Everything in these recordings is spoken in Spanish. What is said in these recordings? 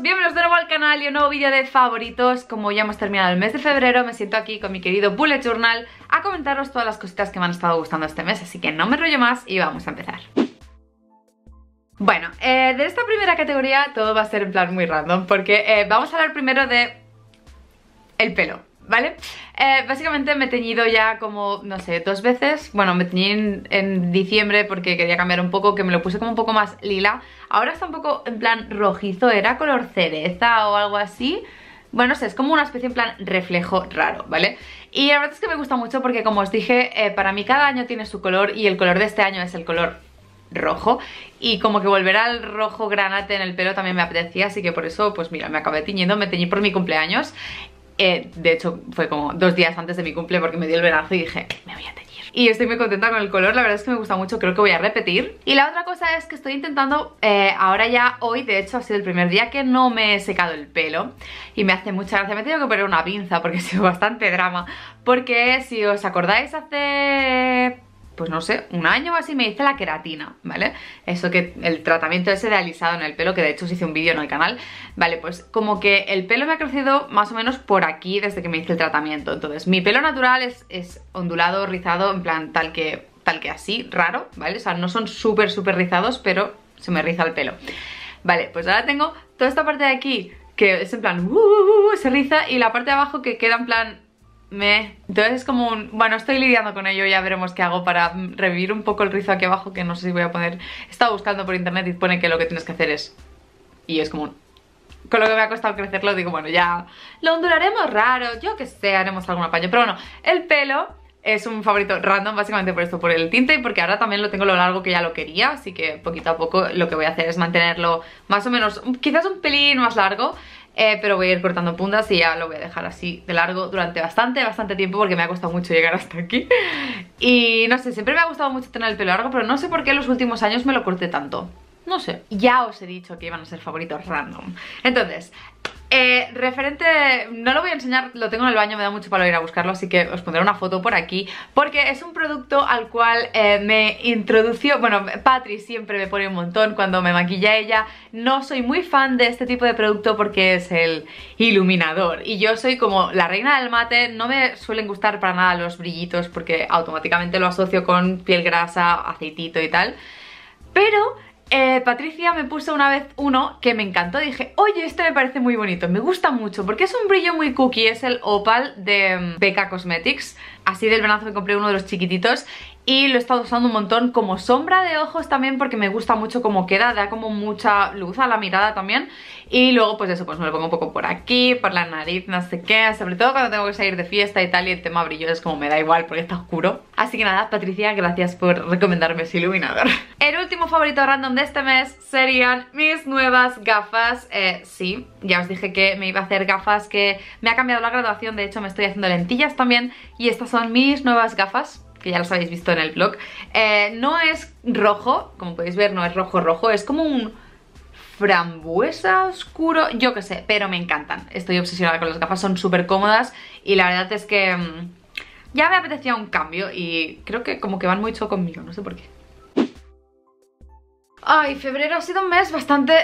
bienvenidos de nuevo al canal y un nuevo vídeo de favoritos Como ya hemos terminado el mes de febrero, me siento aquí con mi querido Bullet Journal A comentaros todas las cositas que me han estado gustando este mes Así que no me rollo más y vamos a empezar Bueno, eh, de esta primera categoría todo va a ser en plan muy random Porque eh, vamos a hablar primero de... El pelo ¿vale? Eh, básicamente me he teñido ya como, no sé, dos veces Bueno, me teñí en, diciembre porque quería cambiar un poco Que me lo puse como un poco más lila Ahora está un poco en plan rojizo, era color cereza o algo así bueno, no sé, es como una especie en plan reflejo raro, ¿vale? Y la verdad es que me gusta mucho porque como os dije, eh, para mí cada año tiene su color y el color de este año es el color rojo y como que volverá al rojo granate en el pelo también me apetecía así que por eso pues mira me acabé tiñendo, me teñí por mi cumpleaños eh, de hecho, fue como dos días antes de mi cumple porque me dio el venazo y dije, me voy a teñir. Y estoy muy contenta con el color, la verdad es que me gusta mucho, creo que voy a repetir. Y la otra cosa es que estoy intentando, eh, ahora ya hoy, de hecho ha sido el primer día que no me he secado el pelo. Y me hace mucha gracia, me he tenido que poner una pinza porque ha sido bastante drama. Porque si os acordáis hace pues no sé, un año o así me hice la queratina, ¿vale? Eso que el tratamiento ese de alisado en el pelo, que de hecho os hice un vídeo en el canal, ¿vale? Pues como que el pelo me ha crecido más o menos por aquí desde que me hice el tratamiento. Entonces, mi pelo natural es, ondulado, rizado, en plan tal que, tal que así, raro, ¿vale? O sea, no son súper, súper rizados, pero se me riza el pelo. Vale, pues ahora tengo toda esta parte de aquí que es en plan, uh, uh, uh, se riza y la parte de abajo que queda en plan me... Entonces es como un... Bueno, estoy lidiando con ello, ya veremos qué hago para revivir un poco el rizo aquí abajo, que no sé si voy a poner... Estaba buscando por internet y pone que lo que tienes que hacer es... Y es como un... Con lo que me ha costado crecerlo, digo, bueno, ya... Lo ondularemos raro, yo que sé, haremos algún apaño. Pero bueno, el pelo es un favorito random básicamente por esto, por el tinte y porque ahora también lo tengo lo largo que ya lo quería, así que poquito a poco lo que voy a hacer es mantenerlo más o menos, quizás un pelín más largo eh, pero voy a ir cortando puntas y ya lo voy a dejar así de largo durante bastante, bastante tiempo porque me ha costado mucho llegar hasta aquí y no sé, siempre me ha gustado mucho tener el pelo largo pero no sé por qué en los últimos años me lo corté tanto no sé, ya os he dicho que iban a ser favoritos random Entonces, eh, referente, no lo voy a enseñar, lo tengo en el baño, me da mucho para ir a buscarlo, así que os pondré una foto por aquí, porque es un producto al cual eh, me introdució, bueno, Patri siempre me pone un montón cuando me maquilla ella, no soy muy fan de este tipo de producto porque es el iluminador, y yo soy como la reina del mate, no me suelen gustar para nada los brillitos porque automáticamente lo asocio con piel grasa, aceitito y tal, pero eh, Patricia me puso una vez uno que me encantó, dije, oye, este me parece muy bonito, me gusta mucho, porque es un brillo muy cookie, es el Opal de mm, Becca Cosmetics, así del verano me compré uno de los chiquititos y lo he estado usando un montón como sombra de ojos también porque me gusta mucho cómo queda, da como mucha luz a la mirada también y luego pues eso, pues me lo pongo un poco por aquí, por la nariz, no sé qué, sobre todo cuando tengo que salir de fiesta y tal y el tema brillo es como me da igual porque está oscuro. Así que nada, Patricia, gracias por recomendarme ese iluminador. El último favorito random de este mes serían mis nuevas gafas, eh, sí, ya os dije que me iba a hacer gafas que me ha cambiado la graduación, de hecho me estoy haciendo lentillas también y estas son mis nuevas gafas que ya las habéis visto en el blog eh, no es rojo, como podéis ver no es rojo rojo, es como un frambuesa oscuro, yo que sé, pero me encantan. Estoy obsesionada con las gafas, son súper cómodas y la verdad es que mm, ya me apetecía un cambio y creo que como que van mucho conmigo, no sé por qué. Ay, febrero ha sido un mes bastante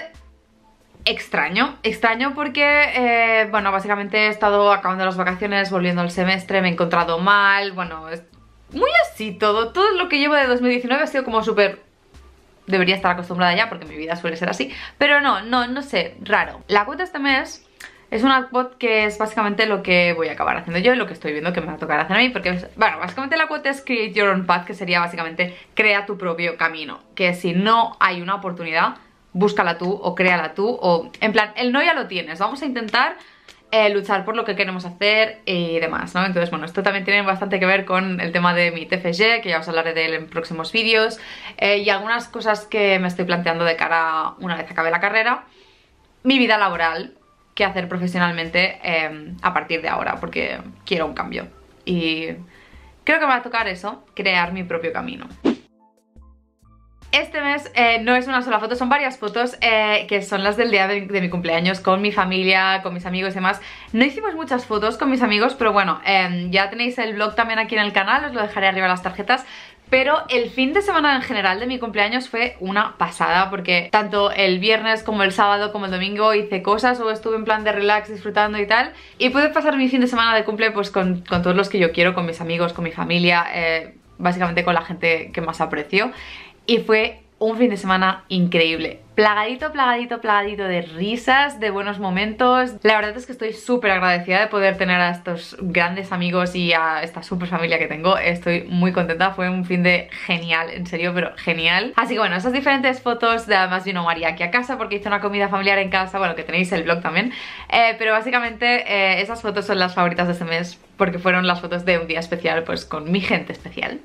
extraño, extraño porque, eh, bueno, básicamente he estado acabando las vacaciones, volviendo al semestre, me he encontrado mal, bueno, es muy así todo, todo lo que llevo de 2019 ha sido como súper... Debería estar acostumbrada ya porque mi vida suele ser así, pero no, no, no sé, raro. La cuota este mes es una cuota que es básicamente lo que voy a acabar haciendo yo y lo que estoy viendo que me va a tocar hacer a mí porque, bueno, básicamente la cuota es create your own path que sería básicamente crea tu propio camino que si no hay una oportunidad búscala tú o créala tú o en plan, el no ya lo tienes, vamos a intentar eh, luchar por lo que queremos hacer y demás, ¿no? Entonces, bueno, esto también tiene bastante que ver con el tema de mi TFG, que ya os hablaré de él en próximos vídeos, eh, y algunas cosas que me estoy planteando de cara una vez acabe la carrera, mi vida laboral, qué hacer profesionalmente em, a partir de ahora, porque quiero un cambio. Y creo que me va a tocar eso, crear mi propio camino este mes eh, no es una sola foto, son varias fotos eh, que son las del día de, mi cumpleaños con mi familia, con mis amigos y demás. No hicimos muchas fotos con mis amigos, pero bueno, em, ya tenéis el blog también aquí en el canal, os lo dejaré arriba en las tarjetas. Pero el fin de semana en general de mi cumpleaños fue una pasada porque tanto el viernes como el sábado como el domingo hice cosas o estuve en plan de relax disfrutando y tal y pude pasar mi fin de semana de cumple pues con todos los que yo quiero, con mis amigos, con mi familia, eh, básicamente con la gente que más aprecio y fue un fin de semana increíble. Plagadito, plagadito, plagadito de risas, de buenos momentos. La verdad es que estoy súper agradecida de poder tener a estos grandes amigos y a esta súper familia que tengo. Estoy muy contenta, fue un fin de genial, en serio, pero genial. Así que bueno, esas diferentes fotos de además vino María aquí a casa porque hizo una comida familiar en casa, bueno, que tenéis el blog también. Eh, pero básicamente eh, esas fotos son las favoritas de este mes porque fueron las fotos de un día especial pues con mi gente especial.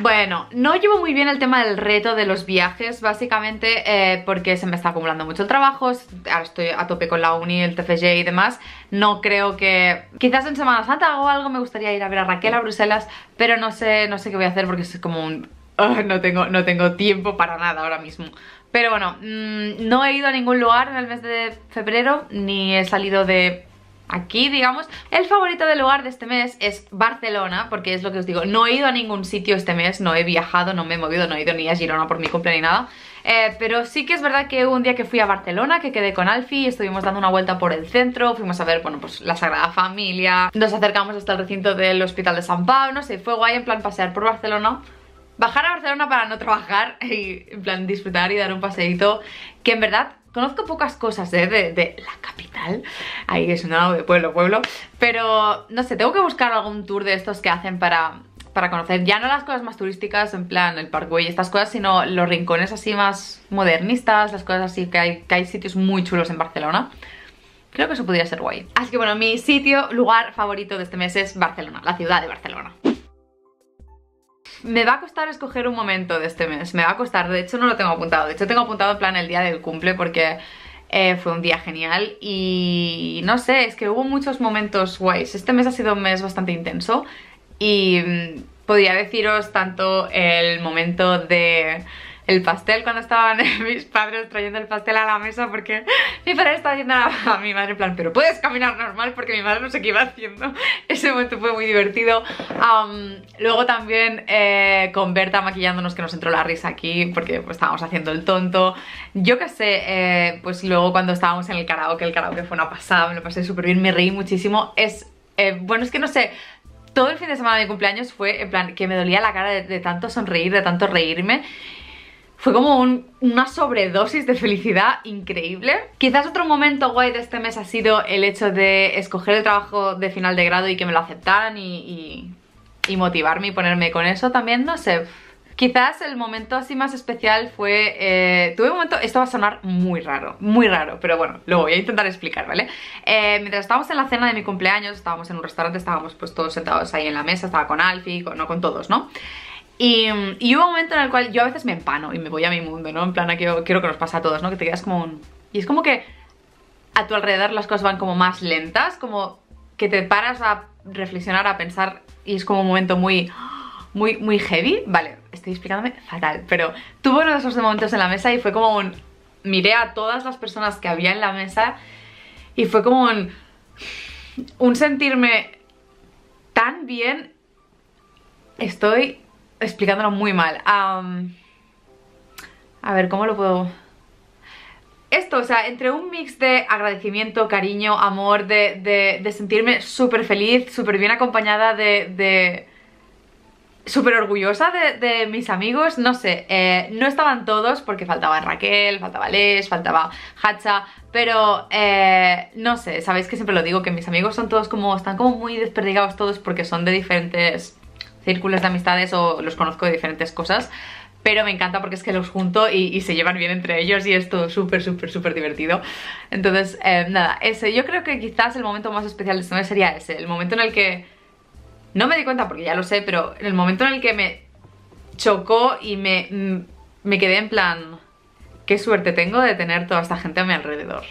Bueno, no llevo muy bien el tema del reto de los viajes, básicamente eh, porque se me está acumulando mucho trabajo, ahora estoy a tope con la uni, el TFG y demás, no creo que... Quizás en Semana Santa o algo me gustaría ir a ver a Raquel a Bruselas, pero no sé, no sé qué voy a hacer porque es como un... Ah, no, tengo, no tengo tiempo para nada ahora mismo. Pero bueno, mm, no he ido a ningún lugar en el mes de febrero, ni he salido de aquí, digamos. El favorito del lugar de este mes es Barcelona, porque es lo que os digo, no he ido a ningún sitio este mes, no he viajado, no me he movido, no he ido ni a Girona por mi cumpleaños ni nada. Eh, pero sí que es verdad que un día que fui a Barcelona, que quedé con Alfie, estuvimos dando una vuelta por el centro, fuimos a ver, bueno, pues la Sagrada Familia, nos acercamos hasta el recinto del Hospital de San Pablo, no sé, fue guay en plan pasear por Barcelona bajar a Barcelona para no trabajar y en plan disfrutar y dar un paseíto que en verdad Conozco pocas cosas eh, de, la capital, ahí es un lado de pueblo, pueblo, pero no sé, tengo que buscar algún tour de estos que hacen para, para conocer ya no las cosas más turísticas, en plan el Parkway y estas cosas, sino los rincones así más modernistas, las cosas así que hay, que hay sitios muy chulos en Barcelona. Creo que eso podría ser guay. Así que bueno, mi sitio, lugar favorito de este mes es Barcelona, la ciudad de Barcelona. Me va a costar escoger un momento de este mes, me va a costar, de hecho no lo tengo apuntado, de hecho tengo apuntado en plan el día del cumple porque eh, fue un día genial y no sé, es que hubo muchos momentos guays, este mes ha sido un mes bastante intenso y mm, podría deciros tanto el momento de el pastel cuando estaban mis padres trayendo el pastel a la mesa porque mi padre estaba diciendo a mi madre en plan, pero puedes caminar normal porque mi madre no sé qué iba haciendo. Ese momento fue muy divertido. luego también eh, con Berta maquillándonos que nos entró la risa aquí porque pues, estábamos haciendo el tonto. Yo que sé, eh, pues luego cuando estábamos en el karaoke, el karaoke fue una pasada, me lo pasé súper bien, me reí muchísimo. Es, eh, bueno, es que no sé, todo el fin de semana de mi cumpleaños fue en plan que me dolía la cara de tanto sonreír, de tanto reírme fue como una sobredosis de felicidad increíble. Quizás otro momento guay de este mes ha sido el hecho de escoger el trabajo de final de grado y que me lo aceptaran y, motivarme y ponerme con eso también, no sé. Quizás el momento así más especial fue... Eh, tuve un momento... Esto va a sonar muy raro, muy raro, pero bueno, lo voy a intentar explicar, ¿vale? Eh, mientras estábamos en la cena de mi cumpleaños, estábamos en un restaurante, estábamos pues todos sentados ahí en la mesa, estaba con Alfie, no con todos, ¿no? Y, hubo un momento en el cual yo a veces me empano y me voy a mi mundo, ¿no? En plan, yo quiero que nos pasa a todos, ¿no? Que te quedas como un... Y es como que a tu alrededor las cosas van como más lentas, como que te paras a reflexionar, a pensar y es como un momento muy... Muy, muy heavy, vale, estoy explicándome fatal, pero tuve uno de esos momentos en la mesa y fue como un... Miré a todas las personas que había en la mesa y fue como un, un sentirme tan bien. Estoy explicándolo muy mal. a ver, ¿cómo lo puedo...? Esto, o sea, entre un mix de agradecimiento, cariño, amor, de, sentirme súper feliz, súper bien acompañada, de... de súper orgullosa de, mis amigos, no sé, eh, no estaban todos porque faltaba Raquel, faltaba Les, faltaba Hacha, pero eh, no sé, sabéis que siempre lo digo, que mis amigos son todos como, están como muy desperdigados todos porque son de diferentes círculos de amistades o los conozco de diferentes cosas pero me encanta porque es que los junto y, se llevan bien entre ellos y es todo súper, súper, súper divertido. Entonces, eh, nada, ese, yo creo que quizás el momento más especial de este mes sería ese, el momento en el que, no me di cuenta porque ya lo sé, pero en el momento en el que me chocó y me, mm, me quedé en plan, qué suerte tengo de tener toda esta gente a mi alrededor.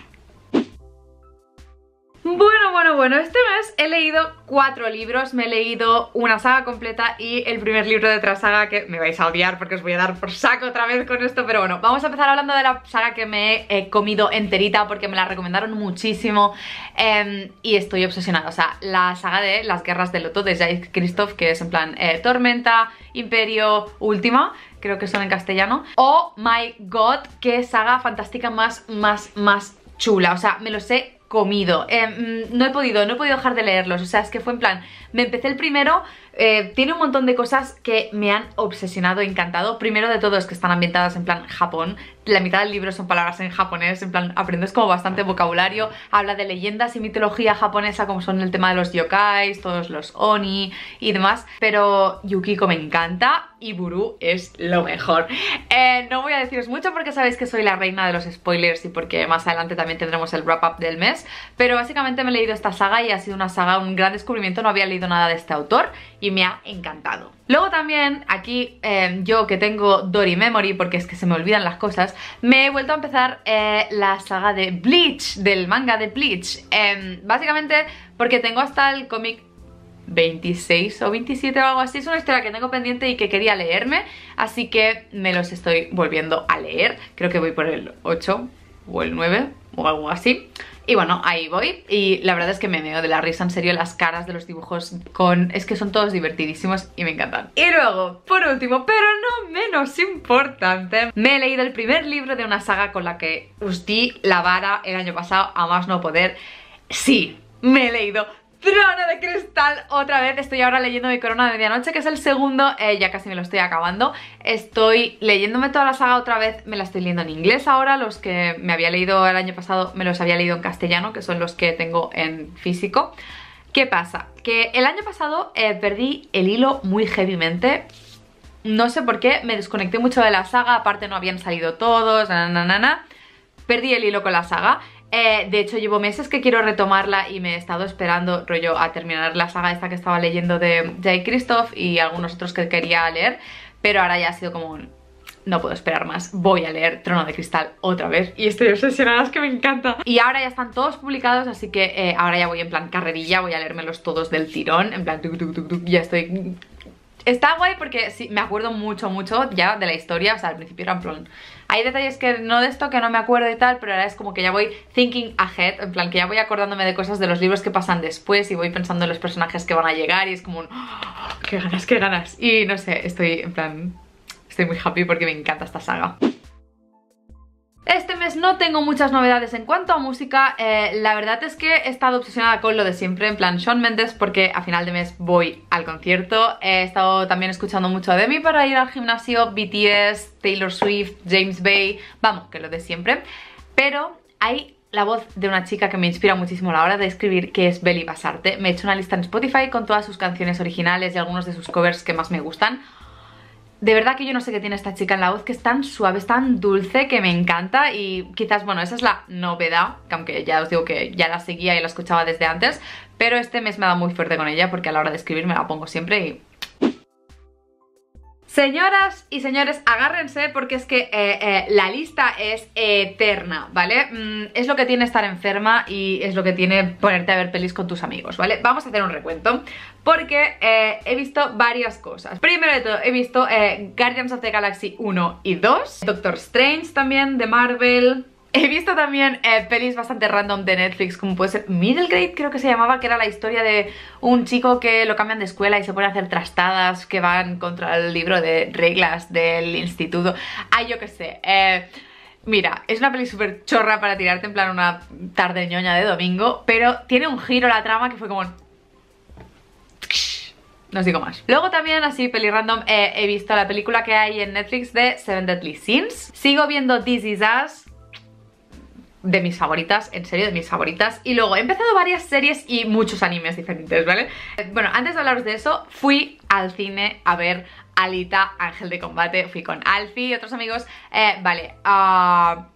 Bueno, bueno, bueno, este mes he leído cuatro libros, me he leído una saga completa y el primer libro de otra saga que me vais a odiar porque os voy a dar por saco otra vez con esto, pero bueno, vamos a empezar hablando de la saga que me he comido enterita porque me la recomendaron muchísimo em, y estoy obsesionada, o sea, la saga de Las Guerras del Loto de Jacques Christoph que es en plan eh, Tormenta, Imperio, Última, creo que son en castellano, O my god, qué saga fantástica más, más, más chula, o sea, me lo sé comido. Eh, mm, no he podido, no he podido dejar de leerlos. O sea, es que fue en plan, me empecé el primero eh, tiene un montón de cosas que me han obsesionado, encantado. Primero de todo es que están ambientadas en plan Japón. La mitad del libro son palabras en japonés, en plan aprendes como bastante vocabulario. Habla de leyendas y mitología japonesa como son el tema de los yokais, todos los oni y demás. Pero Yukiko me encanta y Buru es lo mejor. Eh, no voy a deciros mucho porque sabéis que soy la reina de los spoilers y porque más adelante también tendremos el wrap-up del mes. Pero básicamente me he leído esta saga y ha sido una saga, un gran descubrimiento. No había leído nada de este autor y me ha encantado. Luego también, aquí em, yo que tengo Dory Memory, porque es que se me olvidan las cosas, me he vuelto a empezar eh, la saga de Bleach, del manga de Bleach. Em, básicamente porque tengo hasta el cómic 26 o 27 o algo así Es una historia que tengo pendiente y que quería leerme Así que me los estoy volviendo a leer Creo que voy por el 8 o el 9 o algo así. Y bueno, ahí voy y la verdad es que me meo de la risa, en serio, las caras de los dibujos con... es que son todos divertidísimos y me encantan. Y luego, por último, pero no menos importante, me he leído el primer libro de una saga con la que Ustí la vara el año pasado a más no poder. Sí, me he leído Drona de Cristal otra vez, estoy ahora leyendo Mi Corona de Medianoche, que es el segundo, eh, ya casi me lo estoy acabando. Estoy leyéndome toda la saga otra vez, me la estoy leyendo en inglés ahora, los que me había leído el año pasado me los había leído en castellano, que son los que tengo en físico. ¿Qué pasa? Que el año pasado eh, perdí el hilo muy heavymente, no sé por qué, me desconecté mucho de la saga, aparte no habían salido todos, na, perdí el hilo con la saga eh, de hecho llevo meses que quiero retomarla y me he estado esperando rollo a terminar la saga esta que estaba leyendo de Jay Christoph y algunos otros que quería leer, pero ahora ya ha sido como no puedo esperar más, voy a leer Trono de Cristal otra vez y estoy obsesionada, es que me encanta. Y ahora ya están todos publicados, así que eh, ahora ya voy en plan carrerilla, voy a leérmelos todos del tirón, en plan ya estoy... Está guay porque sí, me acuerdo mucho, mucho ya de la historia, o sea, al principio era un... Hay detalles que no de esto que no me acuerdo y tal, pero ahora es como que ya voy thinking ahead, en plan que ya voy acordándome de cosas de los libros que pasan después y voy pensando en los personajes que van a llegar y es como un... Ah, ¡Qué ganas, qué ganas! Y no sé, estoy en plan... Estoy muy happy porque me encanta esta saga. Este mes no tengo muchas novedades en cuanto a música, eh, la verdad es que he estado obsesionada con lo de siempre, en plan Shawn Mendes, porque a final de mes voy al concierto, he estado también escuchando mucho de mí para ir al gimnasio, BTS, Taylor Swift, James Bay, vamos, que lo de siempre, pero hay la voz de una chica que me inspira muchísimo a la hora de escribir, que es Belly Basarte, me he hecho una lista en Spotify con todas sus canciones originales y algunos de sus covers que más me gustan, de verdad que yo no sé qué tiene esta chica en la voz, que es tan suave, es tan dulce, que me encanta y quizás, bueno, esa es la novedad, aunque ya os digo que ya la seguía y la escuchaba desde antes, pero este mes me ha dado muy fuerte con ella porque a la hora de escribir me la pongo siempre y Señoras y señores, agárrense porque es que eh, eh, la lista es eterna, ¿vale? Mm, es lo que tiene estar enferma y es lo que tiene ponerte a ver pelis con tus amigos, ¿vale? Vamos a hacer un recuento porque eh, he visto varias cosas. Primero de todo, he visto Guardians of the Galaxy 1 y 2, Doctor Strange también de Marvel, He visto también eh, pelis bastante random de Netflix, como puede ser Middle Grade, creo que se llamaba, que era la historia de un chico que lo cambian de escuela y se pone a hacer trastadas que van contra el libro de reglas del instituto. Ay, yo qué sé. Eh, mira, es una peli súper chorra para tirarte en plan una tarde ñoña de domingo, pero tiene un giro la trama que fue como... No os digo más. Luego también, así, peli random, eh, he visto la película que hay en Netflix de Seven Deadly Sins. Sigo viendo This Is Us, de mis favoritas, en serio, de mis favoritas. Y luego he empezado varias series y muchos animes diferentes, ¿vale? Bueno, antes de hablaros de eso, fui al cine a ver Alita, Ángel de Combate, fui con Alfie y otros amigos. Eh, vale, ah,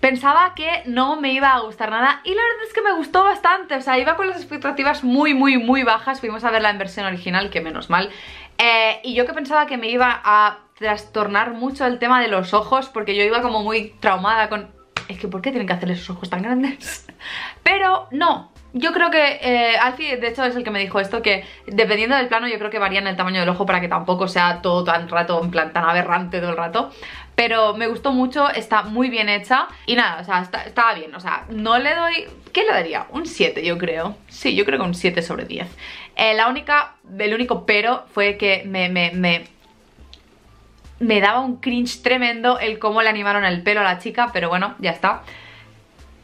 pensaba que no me iba a gustar nada y la verdad es que me gustó bastante, o sea, iba con las expectativas muy, muy, muy bajas. Fuimos a verla en versión original, que menos mal. Eh, y yo que pensaba que me iba a trastornar mucho el tema de los ojos porque yo iba como muy traumada con... Es que ¿por qué tienen que hacer esos ojos tan grandes? Pero no, yo creo que eh, Alfie, de hecho, es el que me dijo esto, que dependiendo del plano yo creo que varían el tamaño del ojo para que tampoco sea todo tan rato, en plan tan aberrante todo el rato. Pero me gustó mucho, está muy bien hecha y nada, o sea, estaba bien, o sea, no le doy... ¿Qué le daría? Un 7 yo creo. Sí, yo creo que un 7 sobre 10. Eh, la única, el único pero fue que me, me me daba un cringe tremendo el cómo le animaron el pelo a la chica, pero bueno, ya está.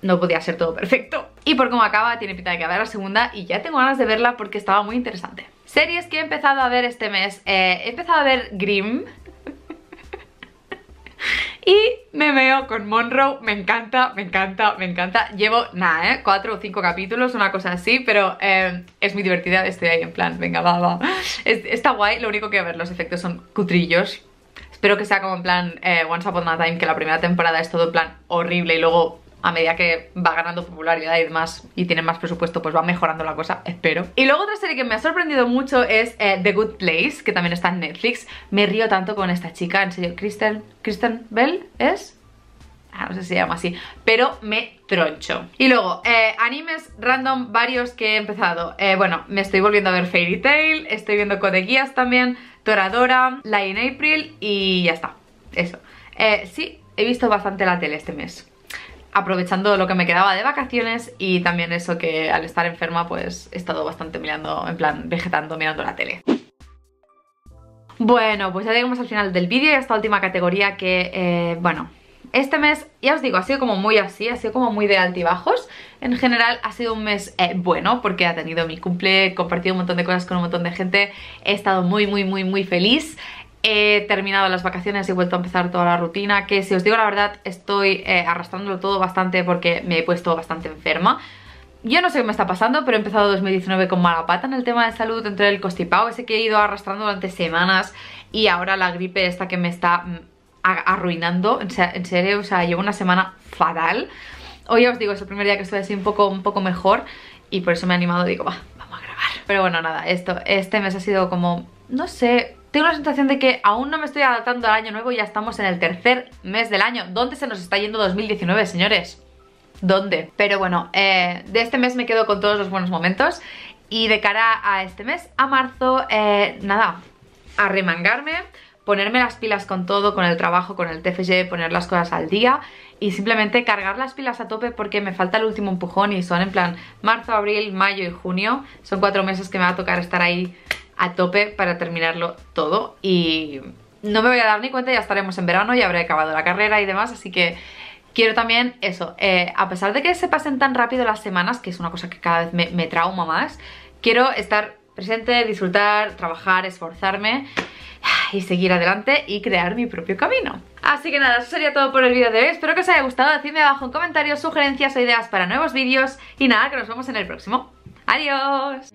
No podía ser todo perfecto. Y por cómo acaba, tiene pinta de que haber la segunda y ya tengo ganas de verla porque estaba muy interesante. Series que he empezado a ver este mes. Eh, he empezado a ver Grimm. y me veo con Monroe, me encanta, me encanta, me encanta. Llevo, nada, ¿eh? Cuatro o cinco capítulos, una cosa así, pero eh, es muy divertida. Estoy ahí en plan, venga, va, va. está guay, lo único que a ver, los efectos son cutrillos, Espero que sea como en plan eh, Once Upon a Time, que la primera temporada es todo en plan horrible y luego a medida que va ganando popularidad y demás y tiene más presupuesto, pues va mejorando la cosa, espero. Y luego otra serie que me ha sorprendido mucho es eh, The Good Place, que también está en Netflix. Me río tanto con esta chica, en serio, Kristen, Kristen Bell es... Ah, no sé si se llama así, pero me troncho. Y luego, eh, animes random varios que he empezado. bueno, me estoy volviendo a ver Fairy Tail, estoy viendo Code Geass también, Toradora, la in April y ya está, eso. Eh, sí, he visto bastante la tele este mes aprovechando lo que me quedaba de vacaciones y también eso que al estar enferma pues he estado bastante mirando, en plan vegetando, mirando la tele. Bueno, pues ya llegamos al final del vídeo y a esta última categoría que, eh, bueno, este mes, ya os digo, ha sido como muy así, ha sido como muy de altibajos. En general ha sido un mes eh, bueno porque ha tenido mi cumple, he compartido un montón de cosas con un montón de gente, he estado muy, muy, muy, muy feliz. He terminado las vacaciones y he vuelto a empezar toda la rutina, que si os digo la verdad estoy eh, arrastrándolo todo bastante porque me he puesto bastante enferma. Yo no sé qué me está pasando, pero he empezado 2019 con mala pata en el tema de salud, entre el costipado ese que he ido arrastrando durante semanas y ahora la gripe esta que me está mm, arruinando, en serio, o sea, llevo una semana fatal. Hoy ya os digo, es el primer día que estoy así un poco, un poco mejor y por eso me he animado, digo, va, vamos a grabar. Pero bueno, nada, esto, este mes ha sido como, no sé, tengo la sensación de que aún no me estoy adaptando al año nuevo y ya estamos en el tercer mes del año. ¿Dónde se nos está yendo 2019, señores? ¿Dónde? Pero bueno, eh, de este mes me quedo con todos los buenos momentos y de cara a este mes, a marzo, nada eh, nada, arremangarme ponerme las pilas con todo, con el trabajo, con el TFG, poner las cosas al día y simplemente cargar las pilas a tope porque me falta el último empujón y son en plan marzo, abril, mayo y junio. Son cuatro meses que me va a tocar estar ahí a tope para terminarlo todo y no me voy a dar ni cuenta, ya estaremos en verano y habré acabado la carrera y demás, así que quiero también eso, eh, a pesar de que se pasen tan rápido las semanas, que es una cosa que cada vez me, me trauma más, quiero estar presente, disfrutar, trabajar, esforzarme y seguir adelante y crear mi propio camino. Así que nada, eso sería todo por el vídeo de hoy. Espero que os haya gustado. Decidme abajo en comentarios sugerencias o ideas para nuevos vídeos. Y nada, que nos vemos en el próximo. ¡Adiós!